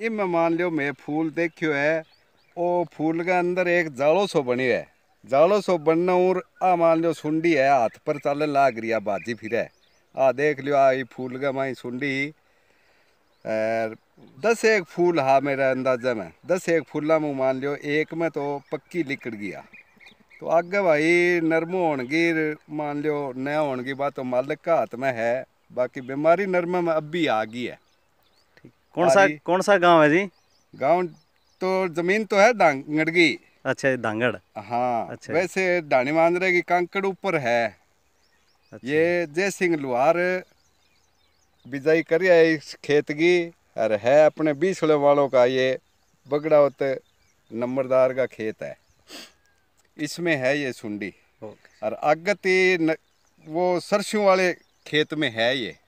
इनमें मान लियो मैं फूल देखियो है वो फूल के अंदर एक जाड़ो सो बनियो है जाड़ो सो बनना और आ मान लियो सुंडी है हाथ पर चल लाग रही है बाजी फिरे आ देख लियो आई फूल का माई सुंडी दस एक फूल हा मेरा अंदाजा में दस एक फूला में मान लियो एक में तो पक्की लिकड़ गया तो आगे भाई नरम होगी मान लियो न होगी बात तो मालिक का हाथ में है बाकी बीमारी नरमे में अब भी आ गई है कौन सा कौन सा गांव है जी गांव तो जमीन तो है दांगड़गी अच्छा दांगड़ हाँ अच्छा वैसे डाणी मांदरे की कांकड़ ऊपर है अच्छा। ये जय सिंह लुहार बिजाई कर इस खेत की अरे है अपने बीस वालों का ये बगड़ावत नंबरदार का खेत है इसमें है ये सुंडी और आगत वो सरसों वाले खेत में है ये